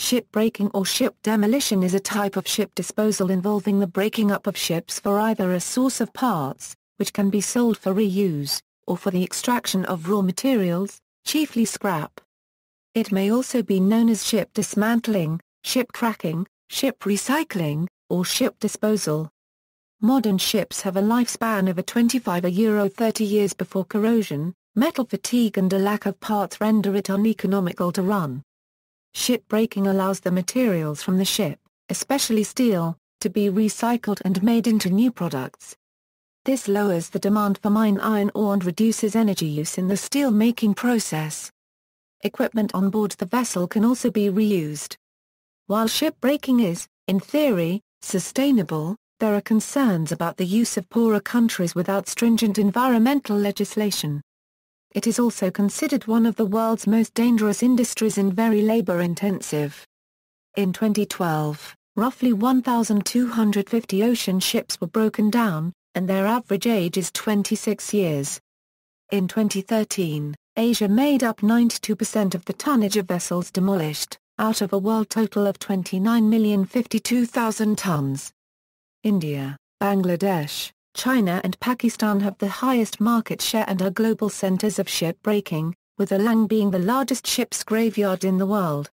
Ship breaking or ship demolition is a type of ship disposal involving the breaking up of ships for either a source of parts, which can be sold for reuse, or for the extraction of raw materials, chiefly scrap. It may also be known as ship dismantling, ship cracking, ship recycling, or ship disposal. Modern ships have a lifespan of a 25 a euro 30 years before corrosion, metal fatigue and a lack of parts render it uneconomical to run. Shipbreaking allows the materials from the ship, especially steel, to be recycled and made into new products. This lowers the demand for mine iron ore and reduces energy use in the steel-making process. Equipment on board the vessel can also be reused. While shipbreaking is, in theory, sustainable, there are concerns about the use of poorer countries without stringent environmental legislation. It is also considered one of the world's most dangerous industries and very labor-intensive. In 2012, roughly 1,250 ocean ships were broken down, and their average age is 26 years. In 2013, Asia made up 92% of the tonnage of vessels demolished, out of a world total of 29,052,000 tons. India, Bangladesh, China and Pakistan have the highest market share and are global centers of shipbreaking, with Alang being the largest ships graveyard in the world.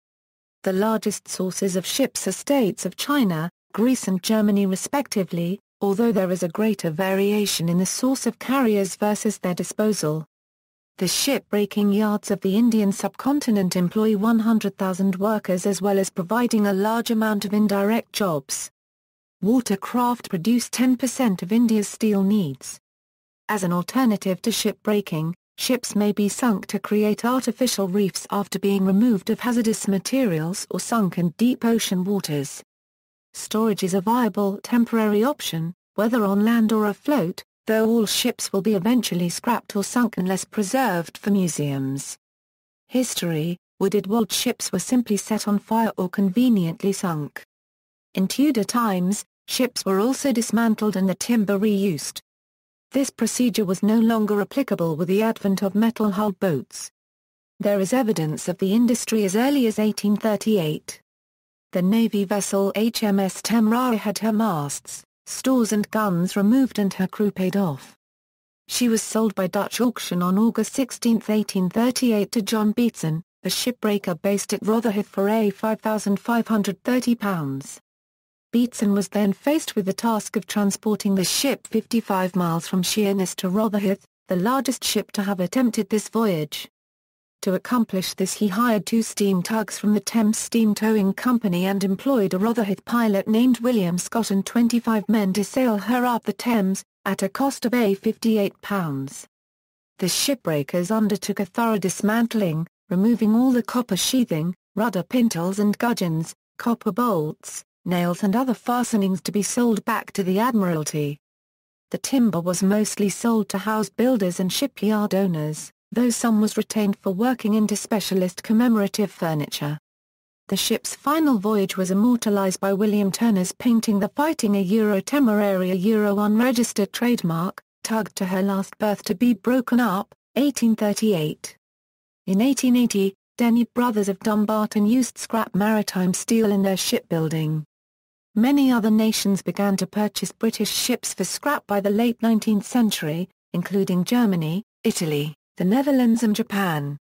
The largest sources of ships are states of China, Greece and Germany respectively, although there is a greater variation in the source of carriers versus their disposal. The shipbreaking yards of the Indian subcontinent employ 100,000 workers as well as providing a large amount of indirect jobs watercraft produce 10% of India's steel needs. As an alternative to shipbreaking, ships may be sunk to create artificial reefs after being removed of hazardous materials or sunk in deep ocean waters. Storage is a viable temporary option, whether on land or afloat, though all ships will be eventually scrapped or sunk unless preserved for museums. History Wooded walled ships were simply set on fire or conveniently sunk. In Tudor times, Ships were also dismantled and the timber reused. This procedure was no longer applicable with the advent of metal-hulled boats. There is evidence of the industry as early as 1838. The Navy vessel HMS Temrara had her masts, stores and guns removed and her crew paid off. She was sold by Dutch auction on August 16, 1838 to John Beatson, a shipbreaker based at Rotherhithe for A £5,530. Beatson was then faced with the task of transporting the ship 55 miles from Sheerness to Rotherhithe, the largest ship to have attempted this voyage. To accomplish this he hired two steam tugs from the Thames Steam Towing Company and employed a Rotherhithe pilot named William Scott and 25 men to sail her up the Thames, at a cost of A58 the shipbreakers undertook a thorough dismantling, removing all the copper sheathing, rudder pintles and gudgeons, copper bolts, nails and other fastenings to be sold back to the Admiralty. The timber was mostly sold to house builders and shipyard owners, though some was retained for working into specialist commemorative furniture. The ship's final voyage was immortalized by William Turner's painting The Fighting a Euro a Euro unregistered trademark, tugged to her last berth to be broken up, 1838. In 1880, Denny Brothers of Dumbarton used scrap maritime steel in their shipbuilding. Many other nations began to purchase British ships for scrap by the late 19th century, including Germany, Italy, the Netherlands and Japan.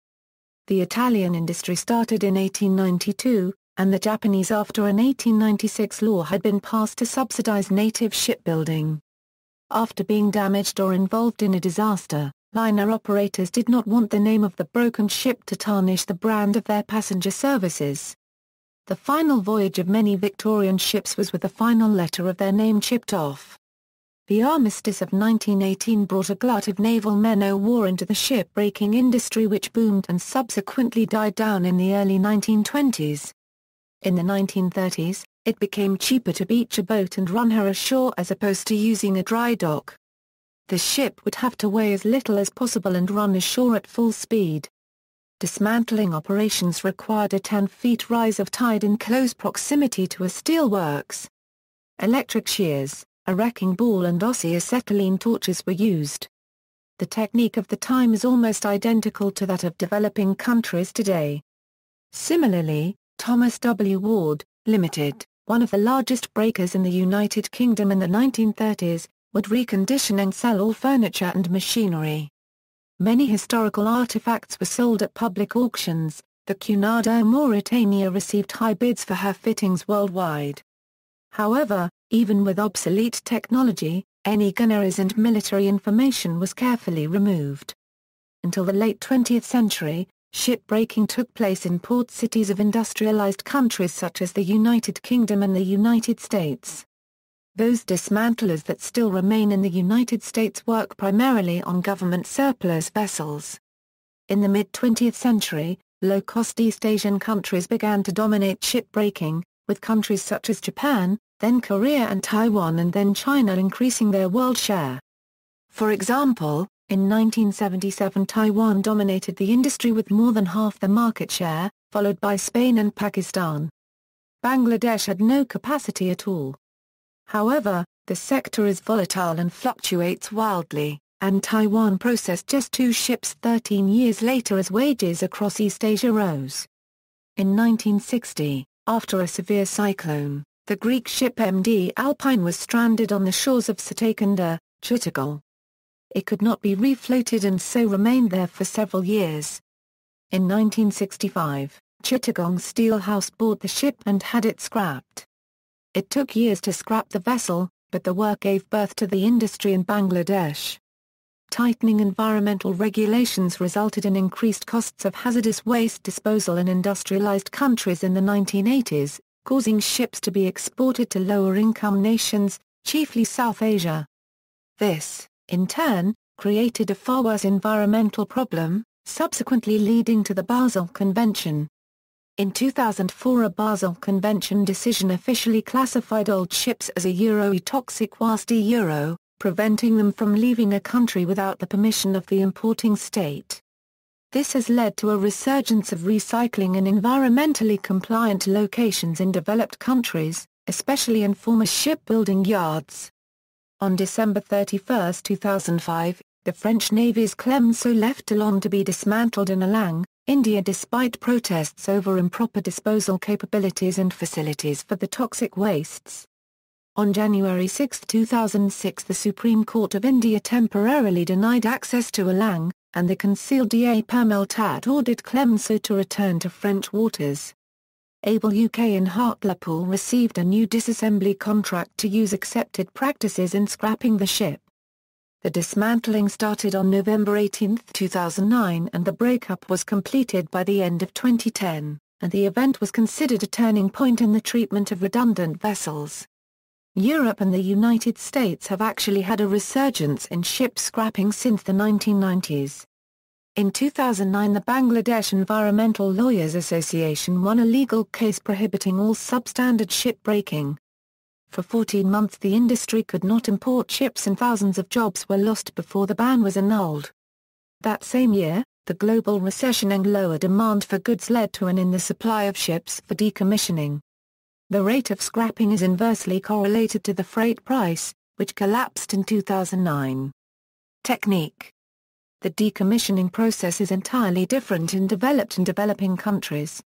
The Italian industry started in 1892, and the Japanese after an 1896 law had been passed to subsidize native shipbuilding. After being damaged or involved in a disaster, liner operators did not want the name of the broken ship to tarnish the brand of their passenger services. The final voyage of many Victorian ships was with the final letter of their name chipped off. The armistice of 1918 brought a glut of naval men-o-war into the shipbreaking industry which boomed and subsequently died down in the early 1920s. In the 1930s, it became cheaper to beach a boat and run her ashore as opposed to using a dry dock. The ship would have to weigh as little as possible and run ashore at full speed. Dismantling operations required a 10 feet rise of tide in close proximity to a steelworks. Electric shears, a wrecking ball and oxyacetylene torches were used. The technique of the time is almost identical to that of developing countries today. Similarly, Thomas W. Ward, Limited, one of the largest breakers in the United Kingdom in the 1930s, would recondition and sell all furniture and machinery. Many historical artifacts were sold at public auctions, the Cunarder Mauritania received high bids for her fittings worldwide. However, even with obsolete technology, any gunneries and military information was carefully removed. Until the late 20th century, shipbreaking took place in port cities of industrialized countries such as the United Kingdom and the United States. Those dismantlers that still remain in the United States work primarily on government surplus vessels. In the mid-20th century, low-cost East Asian countries began to dominate shipbreaking, with countries such as Japan, then Korea and Taiwan and then China increasing their world share. For example, in 1977 Taiwan dominated the industry with more than half the market share, followed by Spain and Pakistan. Bangladesh had no capacity at all, However, the sector is volatile and fluctuates wildly, and Taiwan processed just two ships 13 years later as wages across East Asia rose. In 1960, after a severe cyclone, the Greek ship MD Alpine was stranded on the shores of Satakanda, Chittagong. It could not be refloated and so remained there for several years. In 1965, Chittagong Steel House bought the ship and had it scrapped. It took years to scrap the vessel, but the work gave birth to the industry in Bangladesh. Tightening environmental regulations resulted in increased costs of hazardous waste disposal in industrialized countries in the 1980s, causing ships to be exported to lower-income nations, chiefly South Asia. This, in turn, created a far worse environmental problem, subsequently leading to the Basel Convention. In 2004 a Basel Convention decision officially classified old ships as a Euro toxic whilst Euro, preventing them from leaving a country without the permission of the importing state. This has led to a resurgence of recycling in environmentally compliant locations in developed countries, especially in former shipbuilding yards. On December 31, 2005, the French Navy's Clemenceau left Toulon to be dismantled in Alang, India despite protests over improper disposal capabilities and facilities for the toxic wastes. On January 6, 2006 the Supreme Court of India temporarily denied access to Alang, and the concealed DA Pamel Tat ordered Clemenceau to return to French waters. Able UK in Hartlepool received a new disassembly contract to use accepted practices in scrapping the ship. The dismantling started on November 18, 2009 and the breakup was completed by the end of 2010, and the event was considered a turning point in the treatment of redundant vessels. Europe and the United States have actually had a resurgence in ship scrapping since the 1990s. In 2009 the Bangladesh Environmental Lawyers Association won a legal case prohibiting all substandard ship breaking, for 14 months the industry could not import ships and thousands of jobs were lost before the ban was annulled. That same year, the global recession and lower demand for goods led to an in the supply of ships for decommissioning. The rate of scrapping is inversely correlated to the freight price, which collapsed in 2009. Technique The decommissioning process is entirely different in developed and developing countries.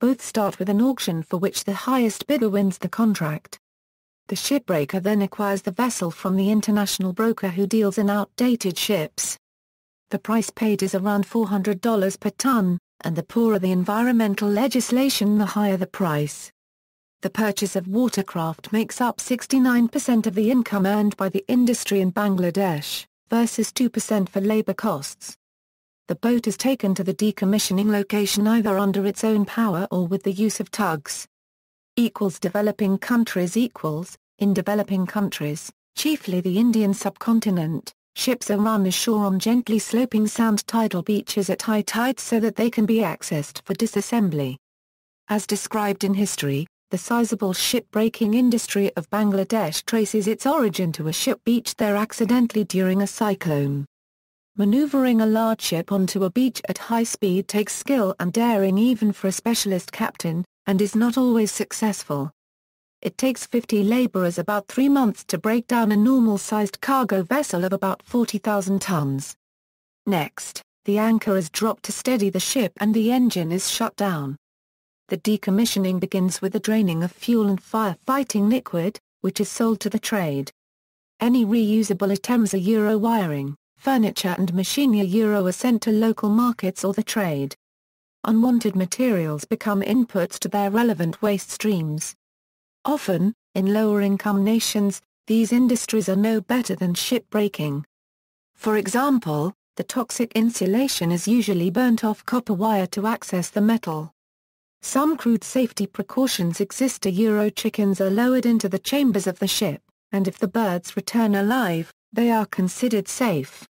Both start with an auction for which the highest bidder wins the contract. The shipbreaker then acquires the vessel from the international broker who deals in outdated ships. The price paid is around $400 per ton, and the poorer the environmental legislation the higher the price. The purchase of watercraft makes up 69% of the income earned by the industry in Bangladesh, versus 2% for labor costs. The boat is taken to the decommissioning location either under its own power or with the use of tugs equals developing countries equals, in developing countries, chiefly the Indian subcontinent, ships are run ashore on gently sloping sand tidal beaches at high tide so that they can be accessed for disassembly. As described in history, the sizable shipbreaking industry of Bangladesh traces its origin to a ship beached there accidentally during a cyclone. Maneuvering a large ship onto a beach at high speed takes skill and daring even for a specialist captain, and is not always successful. It takes 50 laborers about three months to break down a normal-sized cargo vessel of about 40,000 tons. Next, the anchor is dropped to steady the ship and the engine is shut down. The decommissioning begins with the draining of fuel and firefighting liquid, which is sold to the trade. Any reusable items are Euro wiring, furniture and machinery Euro are sent to local markets or the trade unwanted materials become inputs to their relevant waste streams. Often, in lower-income nations, these industries are no better than shipbreaking. For example, the toxic insulation is usually burnt off copper wire to access the metal. Some crude safety precautions exist a Euro chickens are lowered into the chambers of the ship, and if the birds return alive, they are considered safe.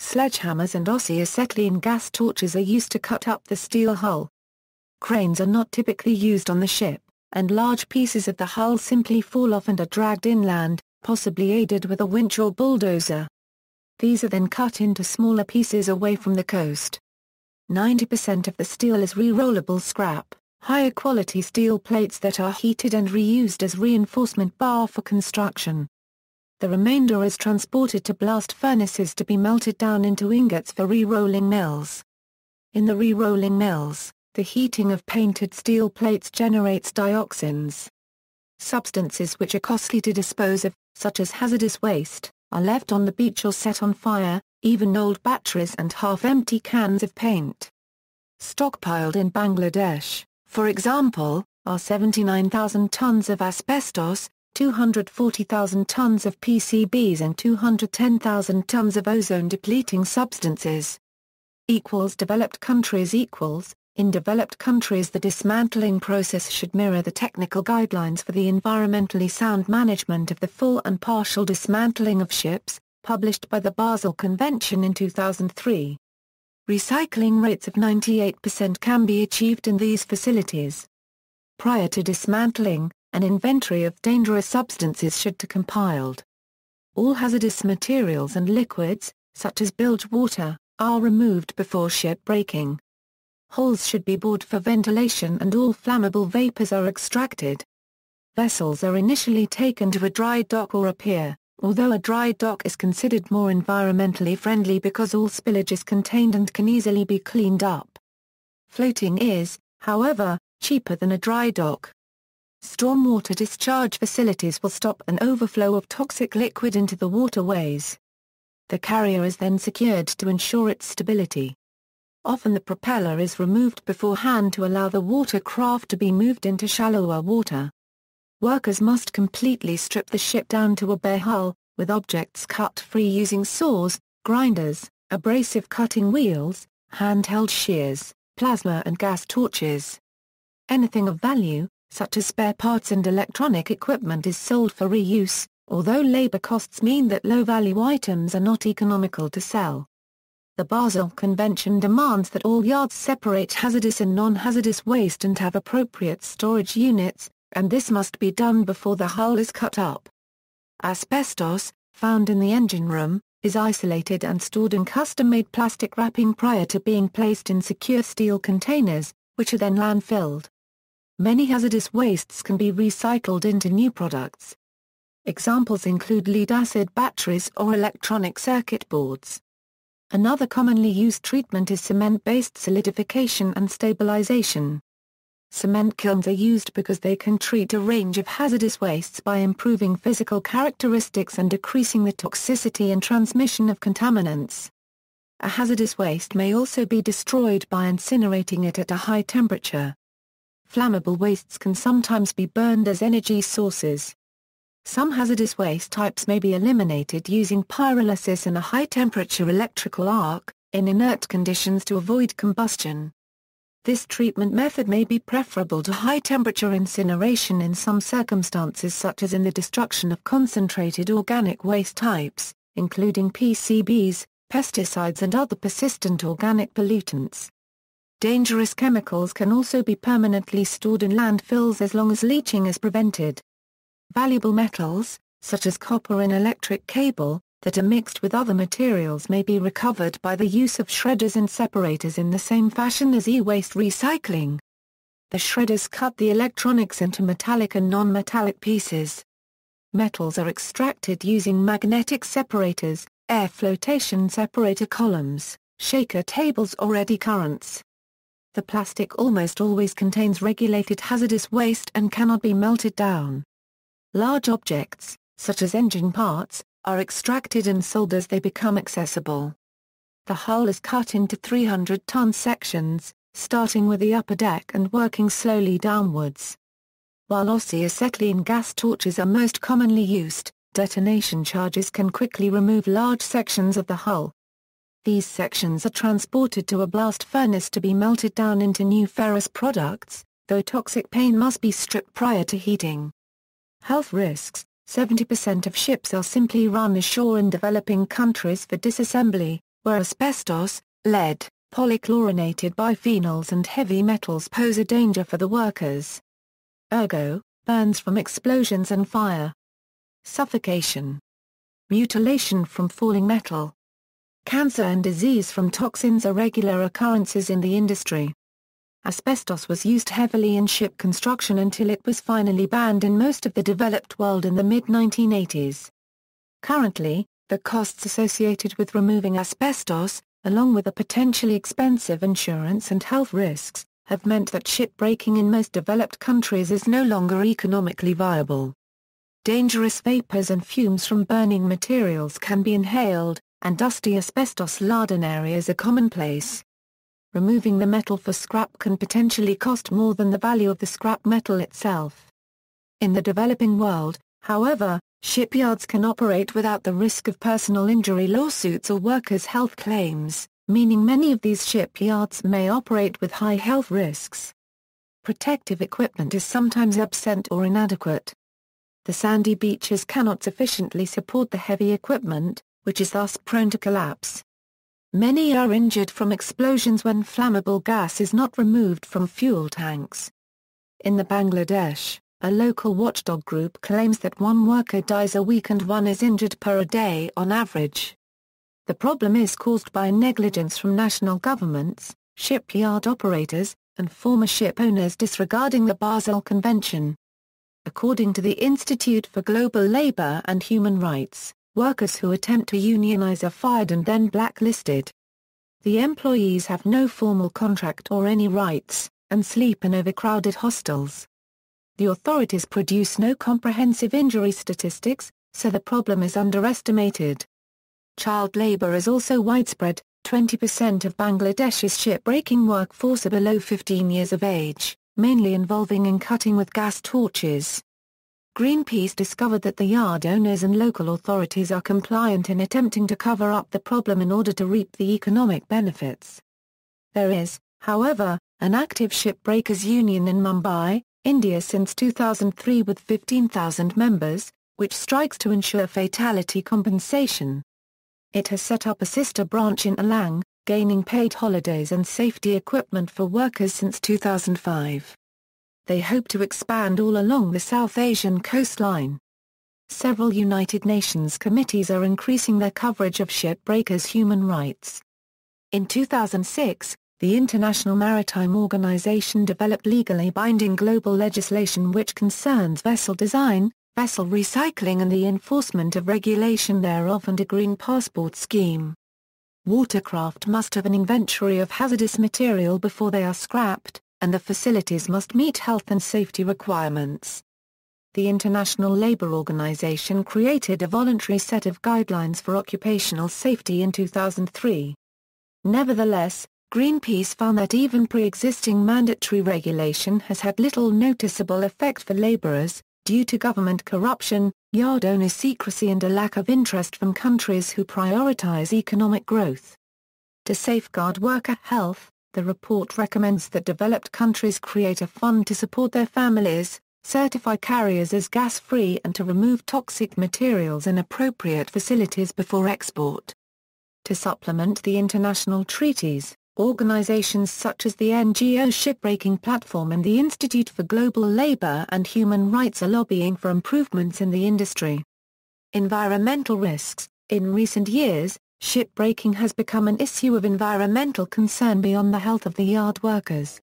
Sledgehammers and oxyacetylene gas torches are used to cut up the steel hull. Cranes are not typically used on the ship, and large pieces of the hull simply fall off and are dragged inland, possibly aided with a winch or bulldozer. These are then cut into smaller pieces away from the coast. 90% of the steel is re-rollable scrap, higher quality steel plates that are heated and reused as reinforcement bar for construction. The remainder is transported to blast furnaces to be melted down into ingots for re-rolling mills. In the re-rolling mills, the heating of painted steel plates generates dioxins. Substances which are costly to dispose of, such as hazardous waste, are left on the beach or set on fire, even old batteries and half-empty cans of paint. Stockpiled in Bangladesh, for example, are 79,000 tons of asbestos, 240,000 tons of PCBs and 210,000 tons of ozone-depleting substances. Equals developed countries equals, in developed countries the dismantling process should mirror the technical guidelines for the environmentally sound management of the full and partial dismantling of ships, published by the Basel Convention in 2003. Recycling rates of 98% can be achieved in these facilities. Prior to dismantling, an inventory of dangerous substances should to compiled. All hazardous materials and liquids, such as bilge water, are removed before ship breaking. Holes should be bored for ventilation and all flammable vapors are extracted. Vessels are initially taken to a dry dock or a pier, although a dry dock is considered more environmentally friendly because all spillage is contained and can easily be cleaned up. Floating is, however, cheaper than a dry dock. Stormwater discharge facilities will stop an overflow of toxic liquid into the waterways. The carrier is then secured to ensure its stability. Often the propeller is removed beforehand to allow the watercraft to be moved into shallower water. Workers must completely strip the ship down to a bare hull, with objects cut free using saws, grinders, abrasive cutting wheels, handheld shears, plasma and gas torches. Anything of value, such as spare parts and electronic equipment is sold for reuse, although labor costs mean that low-value items are not economical to sell. The Basel Convention demands that all yards separate hazardous and non-hazardous waste and have appropriate storage units, and this must be done before the hull is cut up. Asbestos, found in the engine room, is isolated and stored in custom-made plastic wrapping prior to being placed in secure steel containers, which are then landfilled. Many hazardous wastes can be recycled into new products. Examples include lead-acid batteries or electronic circuit boards. Another commonly used treatment is cement-based solidification and stabilization. Cement kilns are used because they can treat a range of hazardous wastes by improving physical characteristics and decreasing the toxicity and transmission of contaminants. A hazardous waste may also be destroyed by incinerating it at a high temperature. Flammable wastes can sometimes be burned as energy sources. Some hazardous waste types may be eliminated using pyrolysis in a high-temperature electrical arc, in inert conditions to avoid combustion. This treatment method may be preferable to high-temperature incineration in some circumstances such as in the destruction of concentrated organic waste types, including PCBs, pesticides and other persistent organic pollutants. Dangerous chemicals can also be permanently stored in landfills as long as leaching is prevented. Valuable metals, such as copper in electric cable, that are mixed with other materials may be recovered by the use of shredders and separators in the same fashion as e-waste recycling. The shredders cut the electronics into metallic and non-metallic pieces. Metals are extracted using magnetic separators, air flotation separator columns, shaker tables or eddy currents. The plastic almost always contains regulated hazardous waste and cannot be melted down. Large objects, such as engine parts, are extracted and sold as they become accessible. The hull is cut into 300-ton sections, starting with the upper deck and working slowly downwards. While oxyacetylene gas torches are most commonly used, detonation charges can quickly remove large sections of the hull, these sections are transported to a blast furnace to be melted down into new ferrous products, though toxic paint must be stripped prior to heating. Health risks 70% of ships are simply run ashore in developing countries for disassembly, where asbestos, lead, polychlorinated biphenyls and heavy metals pose a danger for the workers. Ergo, burns from explosions and fire. Suffocation. Mutilation from falling metal. Cancer and disease from toxins are regular occurrences in the industry. Asbestos was used heavily in ship construction until it was finally banned in most of the developed world in the mid-1980s. Currently, the costs associated with removing asbestos, along with the potentially expensive insurance and health risks, have meant that shipbreaking in most developed countries is no longer economically viable. Dangerous vapors and fumes from burning materials can be inhaled, and dusty asbestos laden areas are commonplace. Removing the metal for scrap can potentially cost more than the value of the scrap metal itself. In the developing world, however, shipyards can operate without the risk of personal injury lawsuits or workers' health claims, meaning many of these shipyards may operate with high health risks. Protective equipment is sometimes absent or inadequate. The sandy beaches cannot sufficiently support the heavy equipment, which is thus prone to collapse. Many are injured from explosions when flammable gas is not removed from fuel tanks. In the Bangladesh, a local watchdog group claims that one worker dies a week and one is injured per day on average. The problem is caused by negligence from national governments, shipyard operators, and former ship owners disregarding the Basel Convention. According to the Institute for Global Labour and Human Rights, Workers who attempt to unionize are fired and then blacklisted. The employees have no formal contract or any rights, and sleep in overcrowded hostels. The authorities produce no comprehensive injury statistics, so the problem is underestimated. Child labor is also widespread, 20% of Bangladesh's shipbreaking workforce are below 15 years of age, mainly involving in cutting with gas torches. Greenpeace discovered that the yard owners and local authorities are compliant in attempting to cover up the problem in order to reap the economic benefits. There is, however, an active shipbreakers union in Mumbai, India since 2003 with 15,000 members, which strikes to ensure fatality compensation. It has set up a sister branch in Alang, gaining paid holidays and safety equipment for workers since 2005 they hope to expand all along the South Asian coastline. Several United Nations committees are increasing their coverage of shipbreakers' human rights. In 2006, the International Maritime Organization developed legally binding global legislation which concerns vessel design, vessel recycling and the enforcement of regulation thereof and a green passport scheme. Watercraft must have an inventory of hazardous material before they are scrapped, and the facilities must meet health and safety requirements. The International Labour Organization created a voluntary set of guidelines for occupational safety in 2003. Nevertheless, Greenpeace found that even pre-existing mandatory regulation has had little noticeable effect for labourers, due to government corruption, yard owner secrecy and a lack of interest from countries who prioritise economic growth. To safeguard worker health, the report recommends that developed countries create a fund to support their families, certify carriers as gas-free and to remove toxic materials in appropriate facilities before export. To supplement the international treaties, organizations such as the NGO Shipbreaking Platform and the Institute for Global Labor and Human Rights are lobbying for improvements in the industry. Environmental risks In recent years, Ship breaking has become an issue of environmental concern beyond the health of the yard workers.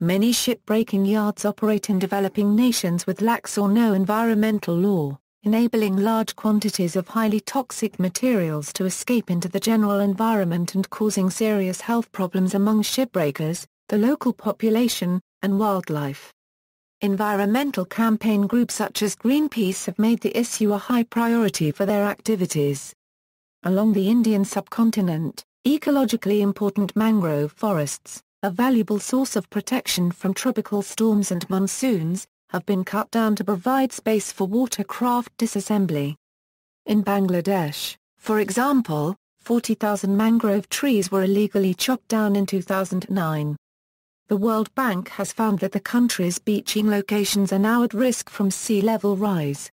Many ship breaking yards operate in developing nations with lax or no environmental law, enabling large quantities of highly toxic materials to escape into the general environment and causing serious health problems among shipbreakers, the local population, and wildlife. Environmental campaign groups such as Greenpeace have made the issue a high priority for their activities. Along the Indian subcontinent, ecologically important mangrove forests, a valuable source of protection from tropical storms and monsoons, have been cut down to provide space for watercraft disassembly. In Bangladesh, for example, 40,000 mangrove trees were illegally chopped down in 2009. The World Bank has found that the country's beaching locations are now at risk from sea level rise.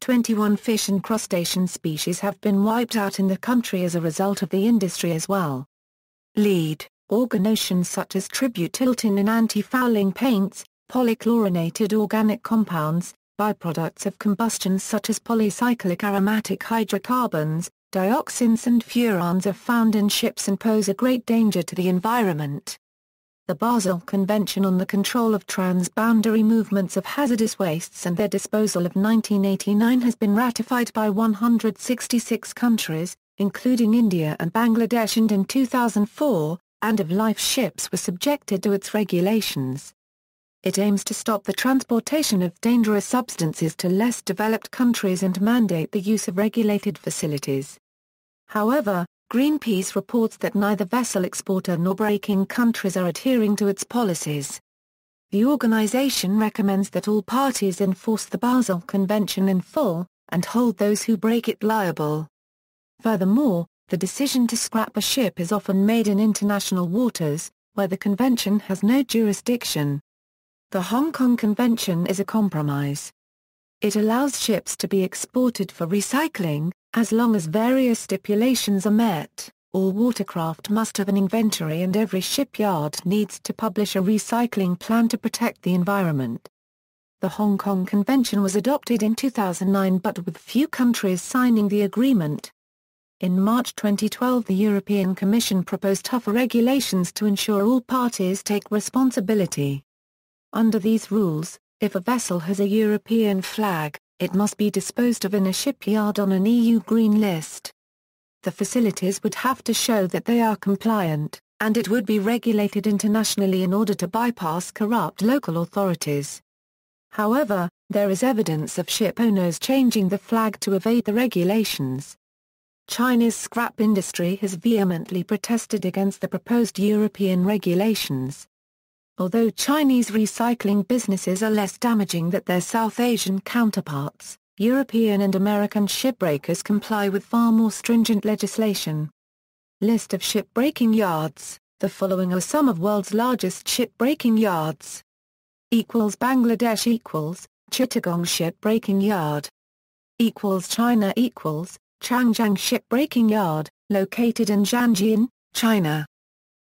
21 fish and crustacean species have been wiped out in the country as a result of the industry as well. Lead, organotions such as tributyltin and anti-fouling paints, polychlorinated organic compounds, byproducts of combustion such as polycyclic aromatic hydrocarbons, dioxins and furans are found in ships and pose a great danger to the environment the Basel Convention on the Control of Transboundary Movements of Hazardous Wastes and their Disposal of 1989 has been ratified by 166 countries, including India and Bangladesh and in 2004, and of life ships were subjected to its regulations. It aims to stop the transportation of dangerous substances to less developed countries and mandate the use of regulated facilities. However, Greenpeace reports that neither vessel exporter nor breaking countries are adhering to its policies. The organization recommends that all parties enforce the Basel Convention in full, and hold those who break it liable. Furthermore, the decision to scrap a ship is often made in international waters, where the convention has no jurisdiction. The Hong Kong Convention is a compromise. It allows ships to be exported for recycling, as long as various stipulations are met, all watercraft must have an inventory and every shipyard needs to publish a recycling plan to protect the environment. The Hong Kong Convention was adopted in 2009 but with few countries signing the agreement. In March 2012 the European Commission proposed tougher regulations to ensure all parties take responsibility. Under these rules, if a vessel has a European flag, it must be disposed of in a shipyard on an EU green list. The facilities would have to show that they are compliant, and it would be regulated internationally in order to bypass corrupt local authorities. However, there is evidence of ship owners changing the flag to evade the regulations. China's scrap industry has vehemently protested against the proposed European regulations, Although Chinese recycling businesses are less damaging than their South Asian counterparts, European and American shipbreakers comply with far more stringent legislation. List of shipbreaking yards The following are some of world's largest shipbreaking yards. Equals Bangladesh equals, Chittagong shipbreaking yard. Equals China equals, Changjiang shipbreaking yard, located in Zhanjiang, China.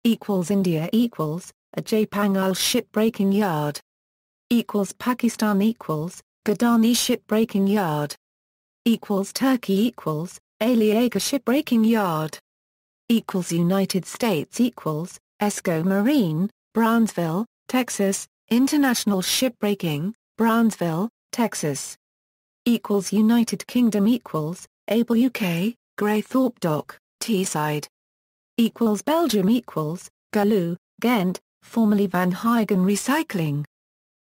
Equals India equals, a Japangal shipbreaking yard. Equals Pakistan equals, Gadani shipbreaking yard. Equals Turkey equals, Aliaga shipbreaking yard. Equals United States equals, Esco Marine, Brownsville, Texas, International Shipbreaking, Brownsville, Texas. Equals United Kingdom equals, Able UK, Greythorpe Dock, Teesside. Equals Belgium equals, Galu, Ghent, formerly Van Huygen Recycling.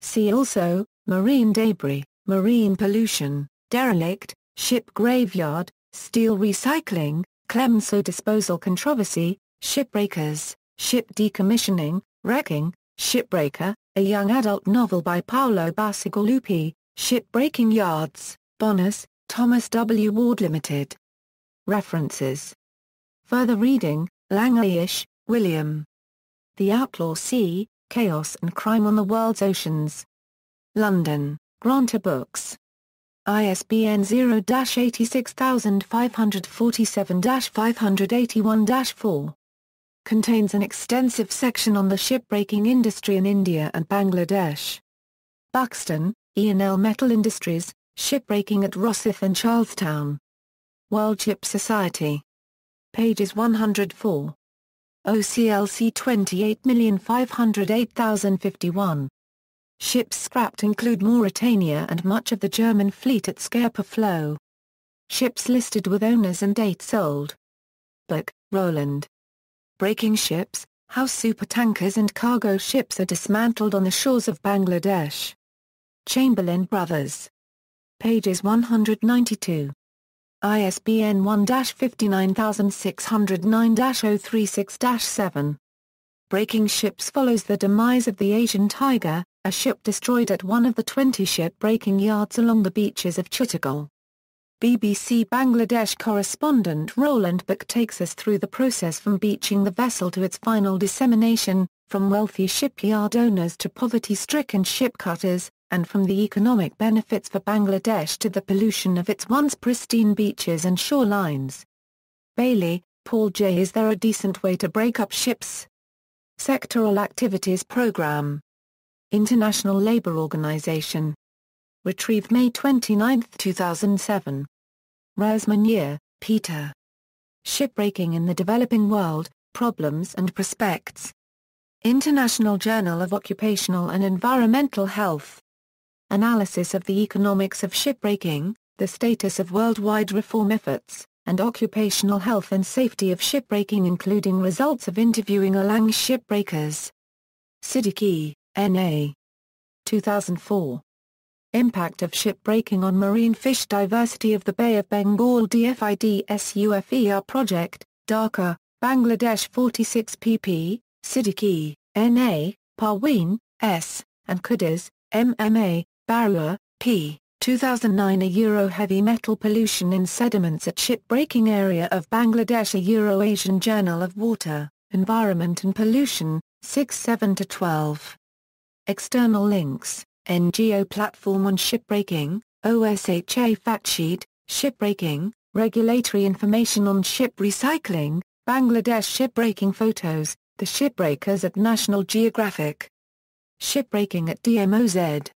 See also, Marine Debris, Marine Pollution, Derelict, Ship Graveyard, Steel Recycling, Clemso Disposal Controversy, Shipbreakers, Ship Decommissioning, Wrecking, Shipbreaker, a young adult novel by Paolo Bacigalupi, Shipbreaking Yards, Bonus, Thomas W. Ward Limited. References. Further reading, Langleyish, William. The Outlaw Sea, Chaos and Crime on the World's Oceans. London, Granta Books. ISBN 0-86547-581-4. Contains an extensive section on the shipbreaking industry in India and Bangladesh. Buxton, Ian L. Metal Industries, Shipbreaking at Rosyth and Charlestown. World Ship Society. Pages 104. OCLC 28508051. Ships scrapped include Mauritania and much of the German fleet at Scapa Flow. Ships listed with owners and dates sold. Book, Roland. Breaking ships, how supertankers and cargo ships are dismantled on the shores of Bangladesh. Chamberlain Brothers. Pages 192. ISBN 1-59609-036-7. Breaking Ships follows the demise of the Asian Tiger, a ship destroyed at one of the 20 ship-breaking yards along the beaches of Chittagong. BBC Bangladesh correspondent Roland Buck takes us through the process from beaching the vessel to its final dissemination, from wealthy shipyard owners to poverty-stricken shipcutters, and from the economic benefits for Bangladesh to the pollution of its once pristine beaches and shorelines. Bailey, Paul J. Is there a decent way to break up ships? Sectoral Activities Program. International Labour Organization. Retrieved May 29, 2007. Rasmanier, Peter. Shipbreaking in the Developing World, Problems and Prospects. International Journal of Occupational and Environmental Health analysis of the economics of shipbreaking, the status of worldwide reform efforts, and occupational health and safety of shipbreaking including results of interviewing Alang shipbreakers. Siddiqui, N.A. 2004. Impact of shipbreaking on marine fish diversity of the Bay of Bengal DFIDSUFER project, Dhaka, Bangladesh 46 pp, Siddiqui, N.A., Parween, S., and Kudas, M.M.A., Barua, p. 2009 A Euro Heavy Metal Pollution in Sediments at Shipbreaking Area of Bangladesh A Euro-Asian Journal of Water, Environment and Pollution, 6-7-12. External links, NGO Platform on Shipbreaking, OSHA Fact Sheet, Shipbreaking, Regulatory Information on Ship Recycling, Bangladesh Shipbreaking Photos, The Shipbreakers at National Geographic. Shipbreaking at DMOZ.